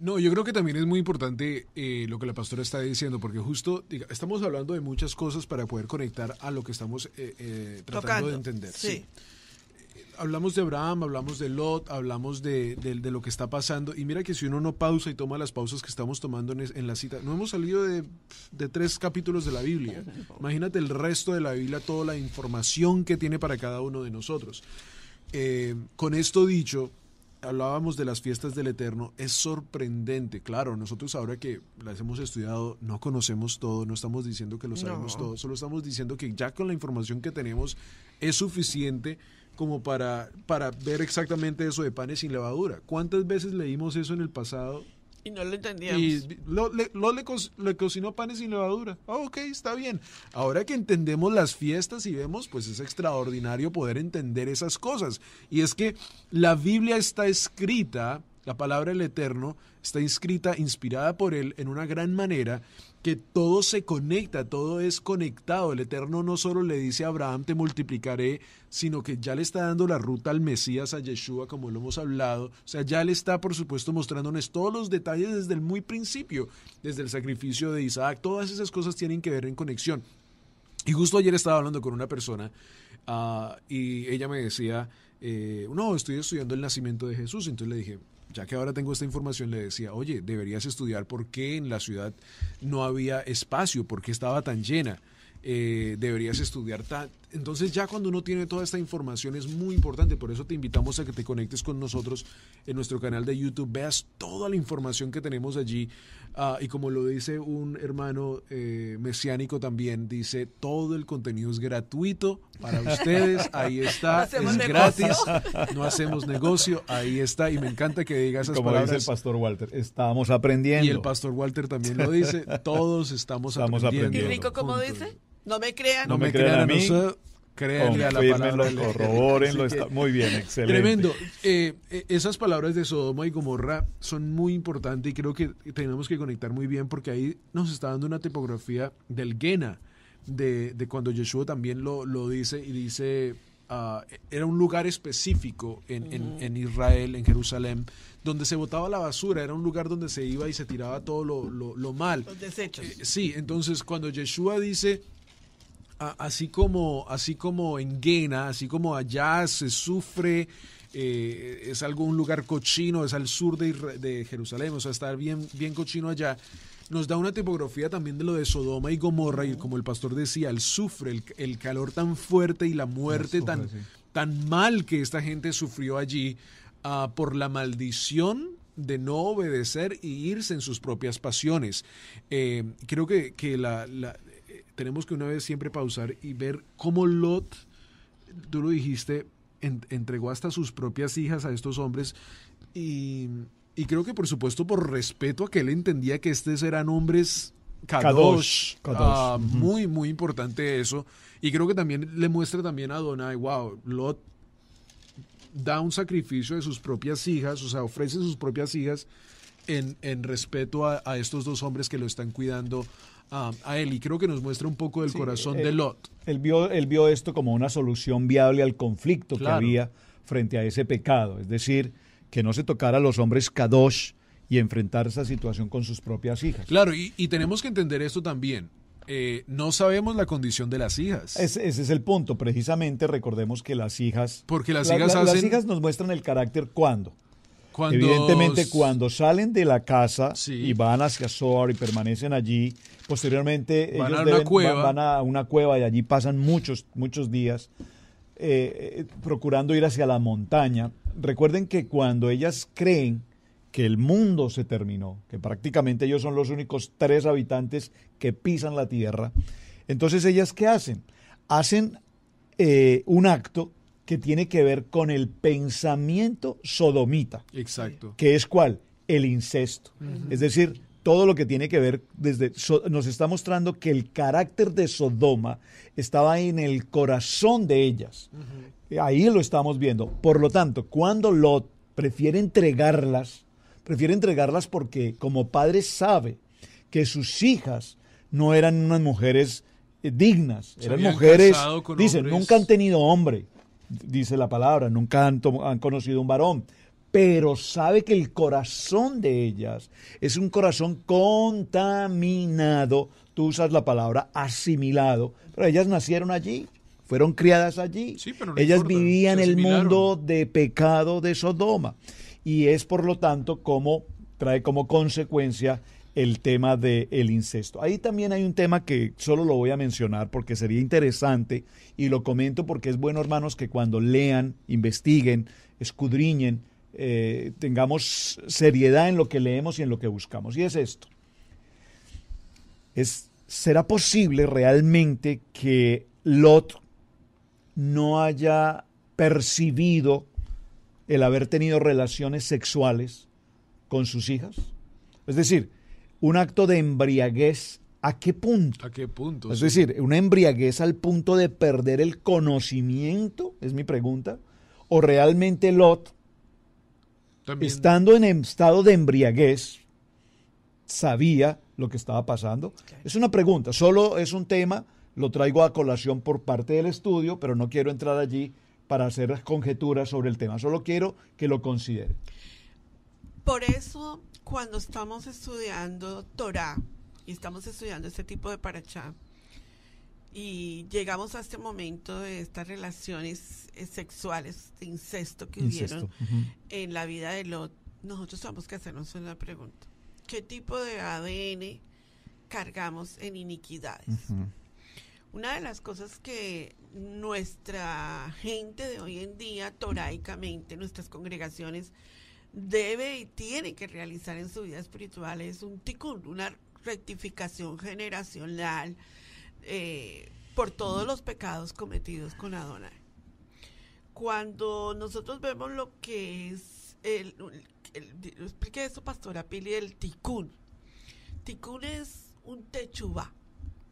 No, yo creo que también es muy importante eh, lo que la pastora está diciendo, porque justo estamos hablando de muchas cosas para poder conectar a lo que estamos eh, eh, tratando de entender. sí hablamos de Abraham, hablamos de Lot, hablamos de, lo que está pasando. Y mira que si uno no pausa y toma las pausas que estamos tomando en, la cita, no hemos salido de, tres capítulos de la Biblia. Imagínate el resto de la Biblia, toda la información que tiene para cada uno de nosotros. Eh, con esto dicho, hablábamos de las fiestas del Eterno, es sorprendente. Claro, nosotros ahora que las hemos estudiado, no conocemos todo, no estamos diciendo que lo sabemos todo, solo estamos diciendo que ya con la información que tenemos es suficiente como para, para ver exactamente eso de panes sin levadura. ¿Cuántas veces leímos eso en el pasado? Y no lo entendíamos. Y lo, le, cocinó panes sin levadura. Ah, ok, está bien. Ahora que entendemos las fiestas y vemos, pues es extraordinario poder entender esas cosas. Y es que la Biblia está escrita, la palabra del Eterno, está inscrita, inspirada por Él en una gran manera que todo se conecta, todo es conectado. El Eterno no solo le dice a Abraham, te multiplicaré, sino que ya le está dando la ruta al Mesías, a Yeshua, como lo hemos hablado. O sea, ya le está, por supuesto, mostrándonos todos los detalles desde el muy principio, desde el sacrificio de Isaac. Todas esas cosas tienen que ver en conexión. Y justo ayer estaba hablando con una persona ah, y ella me decía, eh, no, estoy estudiando el nacimiento de Jesús. Entonces le dije, ya que ahora tengo esta información, le decía, oye, deberías estudiar por qué en la ciudad no había espacio, por qué estaba tan llena. Eh, deberías estudiar entonces ya cuando uno tiene toda esta información es muy importante, por eso te invitamos a que te conectes con nosotros en nuestro canal de YouTube, veas toda la información que tenemos allí ah, y como lo dice un hermano eh, mesiánico también, dice todo el contenido es gratuito para ustedes, ahí está, *laughs* es gratis, no hacemos negocio, ahí está y me encanta que digas esas como palabras. dice el pastor Walter, estamos aprendiendo. Y el pastor Walter también lo dice, todos estamos, aprendiendo. aprendiendo. Y rico como dice. No me crean. No, me, crean, a, mí. créanle a la palabra. *laughs* muy bien, excelente. Tremendo. Eh, eh, esas palabras de Sodoma y Gomorra son muy importantes y creo que tenemos que conectar muy bien porque ahí nos está dando una tipografía del Gena, de, cuando Yeshua también lo, dice y dice, ah, era un lugar específico en, Israel, en Jerusalén, donde se botaba la basura, era un lugar donde se iba y se tiraba todo lo, mal. Los desechos. Eh, sí, entonces cuando Yeshua dice así como, así como en Guena, así como allá se sufre, eh, es algún lugar cochino, es al sur de, Jerusalén, o sea, está bien, bien cochino allá, nos da una tipografía también de lo de Sodoma y Gomorra, y como el pastor decía, el sufre, el, calor tan fuerte y la muerte tan, tan mal que esta gente sufrió allí ah, por la maldición de no obedecer y irse en sus propias pasiones. Eh, creo que, la, tenemos que una vez siempre pausar y ver cómo Lot, tú lo dijiste, entregó hasta sus propias hijas a estos hombres y, y, creo que por supuesto por respeto a que él entendía que estos eran hombres kadosh, ah, muy muy importante eso y creo que también le muestra también a Donai, wow, Lot da un sacrificio de sus propias hijas, o sea, ofrece sus propias hijas en, en respeto a, a estos dos hombres que lo están cuidando a, él y creo que nos muestra un poco del corazón de Lot. Él vio, él vio esto como una solución viable al conflicto que había frente a ese pecado, es decir, que no se tocara a los hombres Kadosh y enfrentar esa situación con sus propias hijas. Claro, y, tenemos que entender esto también. Eh, no sabemos la condición de las hijas. Ese, es el punto, precisamente recordemos que las hijas... Porque las hijas hacen... Las hijas nos muestran el carácter cuando. Evidentemente, cuando salen de la casa y van hacia Zohar y permanecen allí Posteriormente van, a Van, a una cueva y allí pasan muchos, muchos días eh, eh, procurando ir hacia la montaña. Recuerden que cuando ellas creen que el mundo se terminó, que prácticamente ellos son los únicos tres habitantes que pisan la tierra, entonces ellas qué hacen? Hacen eh, un acto que tiene que ver con el pensamiento sodomita. Exacto. ¿Qué es cuál? El incesto. Es decir, todo lo que tiene que ver desde nos está mostrando que el carácter de Sodoma estaba en el corazón de ellas. Ahí lo estamos viendo. Por lo tanto, cuando Lot prefiere entregarlas, prefiere entregarlas porque como padre sabe que sus hijas no eran unas mujeres eh, dignas, eran mujeres, Dice nunca han tenido hombre, dice la palabra, nunca han conocido un varón pero sabe que el corazón de ellas es un corazón contaminado. Tú usas la palabra asimilado, pero ellas nacieron allí, fueron criadas allí. ellas vivían vivían el mundo de pecado de Sodoma. Y es por lo tanto como trae como consecuencia el tema del incesto. Ahí también hay un tema que solo lo voy a mencionar porque sería interesante y lo comento porque es bueno, hermanos, que cuando lean, investiguen, escudriñen eh, tengamos seriedad en lo que leemos y en lo que buscamos. Y es esto. Es, ¿Será posible realmente que Lot no haya percibido el haber tenido relaciones sexuales con sus hijas? Es decir, un acto de embriaguez, ¿a qué punto? ¿A qué punto? Es decir, una embriaguez al punto de perder el conocimiento, es mi pregunta, o realmente Lot Estando en em, estado de embriaguez, sabía lo que estaba pasando. Es una pregunta, solo es un tema, lo traigo a colación por parte del estudio, pero no quiero entrar allí para hacer conjeturas sobre el tema, solo quiero que lo considere. Por eso, cuando estamos estudiando Torah y estamos estudiando este tipo de parachá, y llegamos a este momento de estas relaciones eh, sexuales de incesto que hubieron en la vida de Lot, nosotros tenemos que hacernos una pregunta. ¿Qué tipo de ADN cargamos en iniquidades? Una de las cosas que nuestra gente de hoy en día, toraicamente, nuestras congregaciones, debe y tiene que realizar en su vida espiritual es un ticún, una rectificación generacional, eh, por todos los pecados cometidos con Adonai. Cuando nosotros vemos lo que es, el, explique eso, Pastora Pili, el tikkun. Tikkun es un techubá,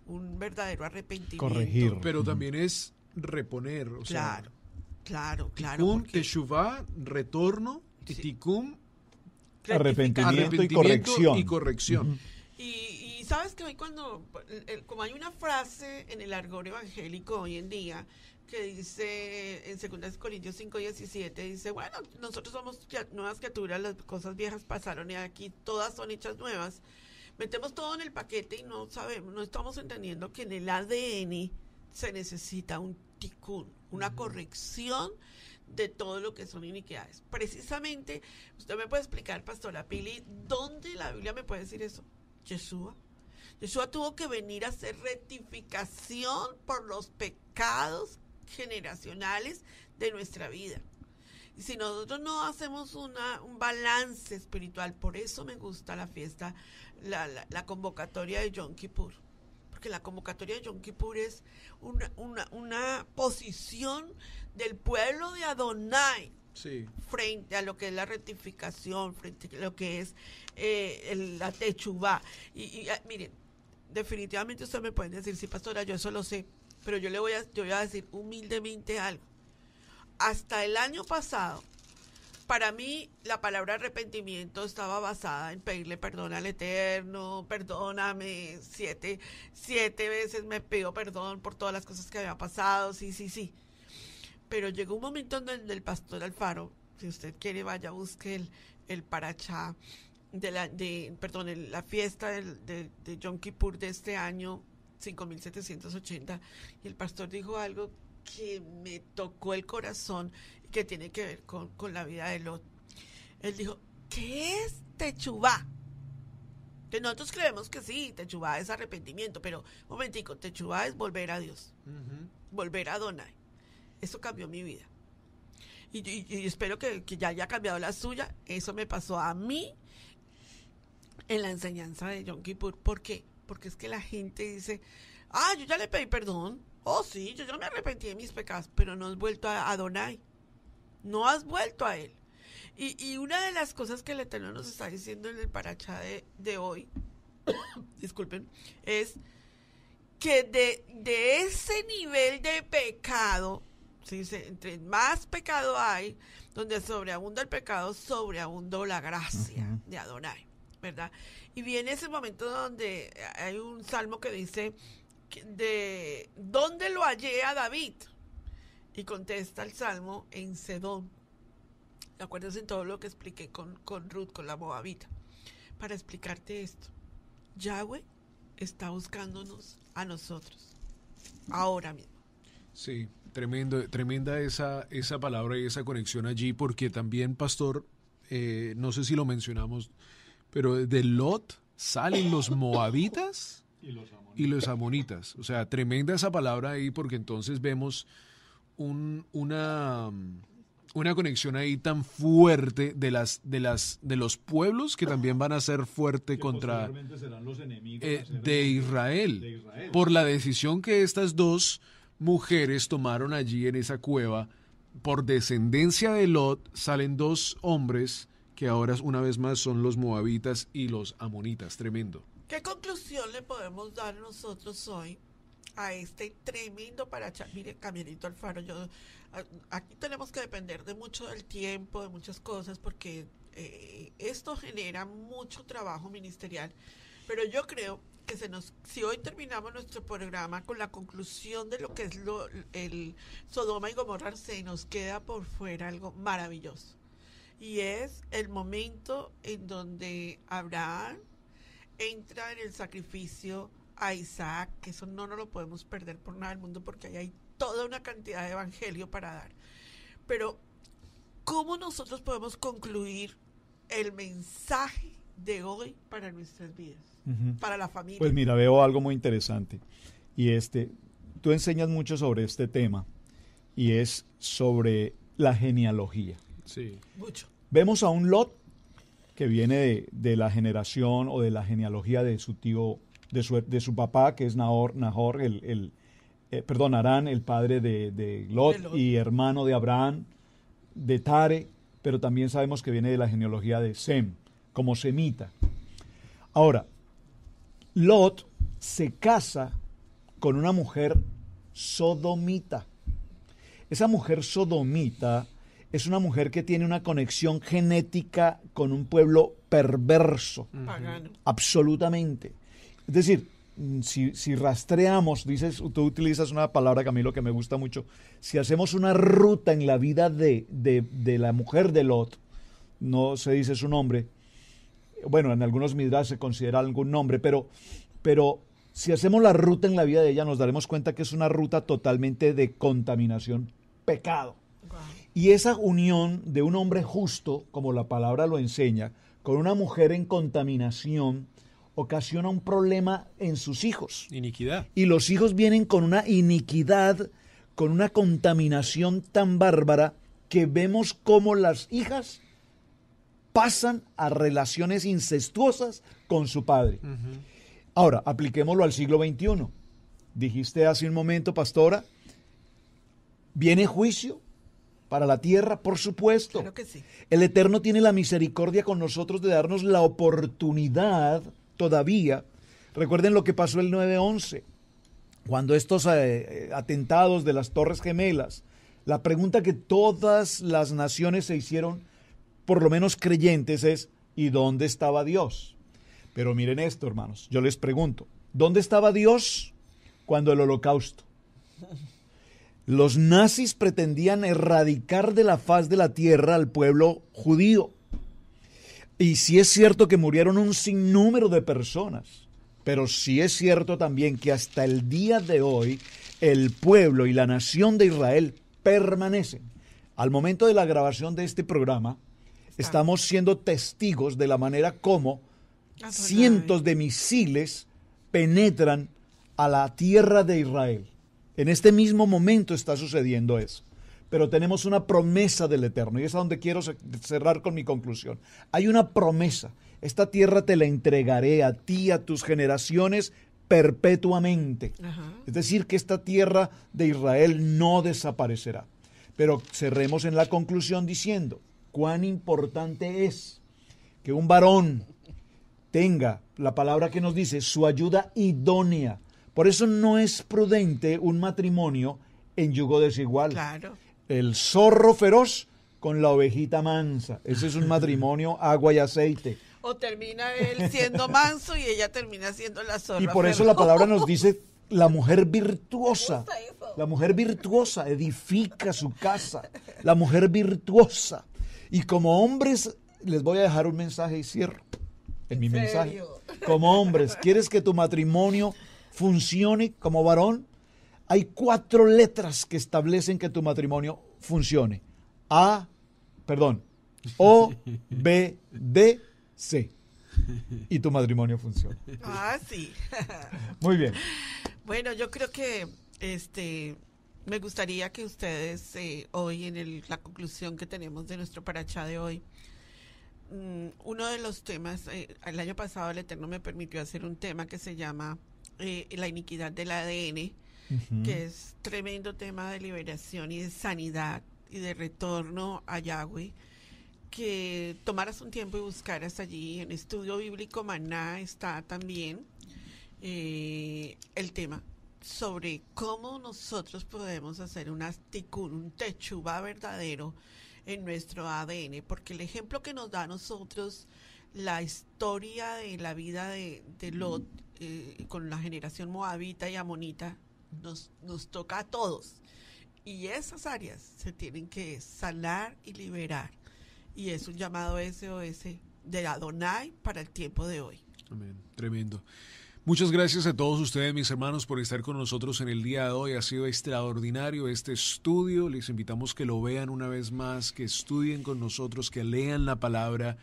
un verdadero arrepentimiento. Pero también es reponer. O claro, sea, claro, claro. un porque... retorno, tikkun, arrepentimiento, y corrección. Y corrección. y, sabes que hoy cuando, eh, como hay una frase en el argor evangélico hoy en día que dice en 2 Corintios 5, 17, dice, bueno, nosotros somos nuevas criaturas, las cosas viejas pasaron y aquí todas son hechas nuevas. Metemos todo en el paquete y no sabemos, no estamos entendiendo que en el ADN se necesita un ticún, una corrección de todo lo que son iniquidades. Precisamente, usted me puede explicar, pastora Pili, ¿dónde la Biblia me puede decir eso? Yeshua. Yeshua tuvo que venir a hacer rectificación por los pecados generacionales de nuestra vida. Y si nosotros no hacemos una, un balance espiritual, por eso me gusta la fiesta, la, convocatoria de Yom Kippur. Porque la convocatoria de Yom Kippur es una, posición del pueblo de Adonai frente a lo que es la rectificación, frente a lo que es eh, la techuva. y, ah, miren, definitivamente usted me pueden decir, sí, pastora, yo eso lo sé, pero yo le voy a, yo voy a decir humildemente algo. Hasta el año pasado, para mí la palabra arrepentimiento estaba basada en pedirle perdón al Eterno, perdóname, siete, siete veces me pido perdón por todas las cosas que había pasado, sí, sí, sí. Pero llegó un momento en el pastor Alfaro, si usted quiere vaya, busque el, el parachá de la, perdón, la fiesta de, de Yom Kippur de este año, 5.780, y el pastor dijo algo que me tocó el corazón y que tiene que ver con, la vida de Lot. Él dijo, ¿qué es techubá? Que nosotros creemos que sí, techubá es arrepentimiento, pero momentico, techubá es volver a Dios, volver a Donai. Eso cambió mi vida. Y, espero que, que, ya haya cambiado la suya. Eso me pasó a mí en la enseñanza de Yom Kippur. ¿Por qué? Porque es que la gente dice, ah, yo ya le pedí perdón. Oh, sí, yo ya me arrepentí de mis pecados, pero no has vuelto a Adonai. No has vuelto a Él. Y, una de las cosas que el Eterno nos está diciendo en el paracha de, hoy, *coughs* disculpen, es que de, ese nivel de pecado, dice, entre más pecado hay, donde sobreabunda el pecado, sobreabunda la gracia de Adonai. ¿verdad? Y viene ese momento donde hay un salmo que dice, de ¿dónde lo hallé a David? Y contesta el salmo en Sedón. acuerdas en todo lo que expliqué con, Ruth, con la Moabita, para explicarte esto. Yahweh está buscándonos a nosotros, ahora mismo. Sí, tremendo, tremenda esa, esa palabra y esa conexión allí, porque también, pastor, eh, no sé si lo mencionamos, pero de Lot salen los moabitas y los, amonitas. O sea, tremenda esa palabra ahí porque entonces vemos una, una conexión ahí tan fuerte de las de las de los pueblos que también van a ser fuerte contra eh, de, Israel, por la decisión que estas dos mujeres tomaron allí en esa cueva por descendencia de Lot salen dos hombres que ahora una vez más son los moabitas y los amonitas. Tremendo. ¿Qué conclusión le podemos dar nosotros hoy a este tremendo para Mire, Camionito Alfaro, yo, aquí tenemos que depender de mucho del tiempo, de muchas cosas, porque eh, esto genera mucho trabajo ministerial. Pero yo creo que se nos, si hoy terminamos nuestro programa con la conclusión de lo que es el Sodoma y Gomorra, se nos queda por fuera algo maravilloso y es el momento en donde Abraham entra en el sacrificio a Isaac, que eso no no lo podemos perder por nada del mundo porque ahí hay toda una cantidad de evangelio para dar. Pero, ¿cómo nosotros podemos concluir el mensaje de hoy para nuestras vidas, para la familia? Pues mira, veo algo muy interesante. Y este, tú enseñas mucho sobre este tema, y es sobre la genealogía. Vemos a un Lot que viene de, la generación o de la genealogía de su tío, de su, de su papá, que es Nahor, Nahor el, el eh, perdón, Arán, el padre de, Lot y hermano de Abraham, de Tare, pero también sabemos que viene de la genealogía de Sem, como semita. Ahora, Lot se casa con una mujer sodomita. Esa mujer sodomita es una mujer que tiene una conexión genética con un pueblo perverso. Pagano. Absolutamente. Es decir, mm, si, rastreamos, dices, tú utilizas una palabra, Camilo, que me gusta mucho, si hacemos una ruta en la vida de, la mujer de Lot, no se dice su nombre, bueno, en algunos midras se considera algún nombre, pero, pero si hacemos la ruta en la vida de ella, nos daremos cuenta que es una ruta totalmente de contaminación, pecado. Y esa unión de un hombre justo, como la palabra lo enseña, con una mujer en contaminación, ocasiona un problema en sus hijos. Iniquidad. Y los hijos vienen con una iniquidad, con una contaminación tan bárbara que vemos cómo las hijas pasan a relaciones incestuosas con su padre. Ahora, apliquémoslo al siglo XXI. Dijiste hace un momento, pastora, viene juicio, para la tierra, por supuesto. que sí. El Eterno tiene la misericordia con nosotros de darnos la oportunidad todavía. Recuerden lo que pasó el 9-11, cuando estos eh, eh, atentados de las Torres Gemelas, la pregunta que todas las naciones se hicieron, por lo menos creyentes, es, ¿y dónde estaba Dios? Pero miren esto, hermanos, yo les pregunto, ¿dónde estaba Dios cuando el holocausto? los nazis pretendían erradicar de la faz de la tierra al pueblo judío. Y sí es cierto que murieron un sinnúmero de personas, pero sí es cierto también que hasta el día de hoy el pueblo y la nación de Israel permanecen. Al momento de la grabación de este programa, estamos siendo testigos de la manera como cientos de misiles penetran a la tierra de Israel. En este mismo momento está sucediendo eso. Pero tenemos una promesa del Eterno y es a donde quiero cerrar con mi conclusión. Hay una promesa. Esta tierra te la entregaré a ti, a tus generaciones perpetuamente. Es decir, que esta tierra de Israel no desaparecerá. Pero cerremos en la conclusión diciendo cuán importante es que un varón tenga la palabra que nos dice su ayuda idónea, por eso no es prudente un matrimonio en yugo desigual. Claro. El zorro feroz con la ovejita mansa. Ese es un *laughs* matrimonio agua y aceite. O termina él siendo manso y ella termina siendo la zorra. Y por eso la palabra nos dice la mujer virtuosa. La mujer virtuosa edifica su casa. La mujer virtuosa. Y como hombres, les voy a dejar un mensaje y cierro. En mi mensaje. Como hombres, ¿quieres que tu matrimonio funcione como varón, hay cuatro letras que establecen que tu matrimonio funcione. A, perdón, O, B, D, C. Y tu matrimonio funciona. Ah, sí. *laughs* Muy bien. Bueno, yo creo que este me gustaría que ustedes eh, hoy en la conclusión que tenemos de nuestro paracha de hoy, mm, uno de los temas, eh, el año pasado el Eterno me permitió hacer un tema que se llama eh, la iniquidad del ADN, que es tremendo tema de liberación y de sanidad y de retorno a Yahweh, que tomaras un tiempo y buscaras allí. En Estudio Bíblico Maná está también eh, el tema sobre cómo nosotros podemos hacer un un techuba verdadero en nuestro ADN, porque el ejemplo que nos da a nosotros la historia de la vida de, de Lot, eh, con la generación moabita y amonita, nos, nos toca a todos. Y esas áreas se tienen que sanar y liberar. Y es un llamado SOS de Adonai para el tiempo de hoy. Tremendo. Muchas gracias a todos ustedes, mis hermanos, por estar con nosotros en el día de hoy. Ha sido extraordinario este estudio. Les invitamos que lo vean una vez más, que estudien con nosotros, que lean la palabra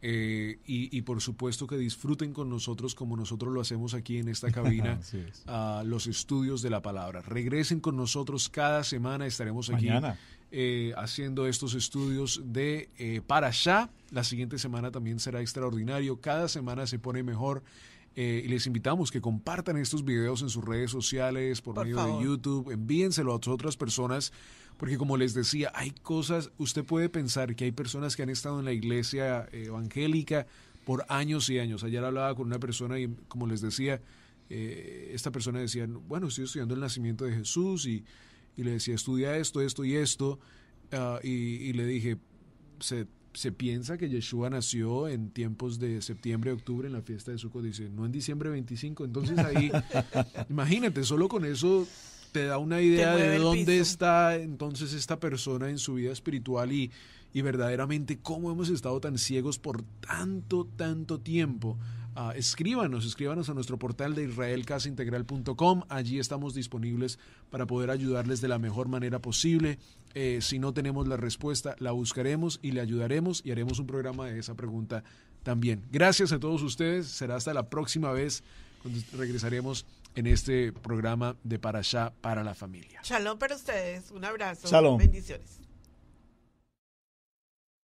eh, y, por supuesto que disfruten con nosotros como nosotros lo hacemos aquí en esta cabina *laughs* los estudios de la palabra. Regresen con nosotros cada semana, estaremos aquí eh, haciendo estos estudios de eh, para allá. La siguiente semana también será extraordinario, cada semana se pone mejor. y les invitamos que compartan estos videos en sus redes sociales, por, medio de YouTube, envíenselo a otras personas porque como les decía, hay cosas, usted puede pensar que hay personas que han estado en la iglesia eh, evangélica por años y años. Ayer hablaba con una persona y como les decía, eh, esta persona decía, bueno, estoy estudiando el nacimiento de Jesús y, le decía, estudia esto, esto y esto. Ah, y, y, le dije, se, piensa que Yeshua nació en tiempos de septiembre, octubre, en la fiesta de Sukkot. Dice, no en diciembre 25. Entonces ahí, *laughs* imagínate, solo con eso te da una idea de dónde está entonces esta persona en su vida espiritual y, verdaderamente cómo hemos estado tan ciegos por tanto, tanto tiempo. Ah, escríbanos, escríbanos a nuestro portal de israelcasaintegral.com. Allí estamos disponibles para poder ayudarles de la mejor manera posible. Eh, si no tenemos la respuesta, la buscaremos y le ayudaremos y haremos un programa de esa pregunta también. Gracias a todos ustedes. Será hasta la próxima vez cuando regresaremos en este programa de Para allá para la familia. Shalom para ustedes, un abrazo, bendiciones.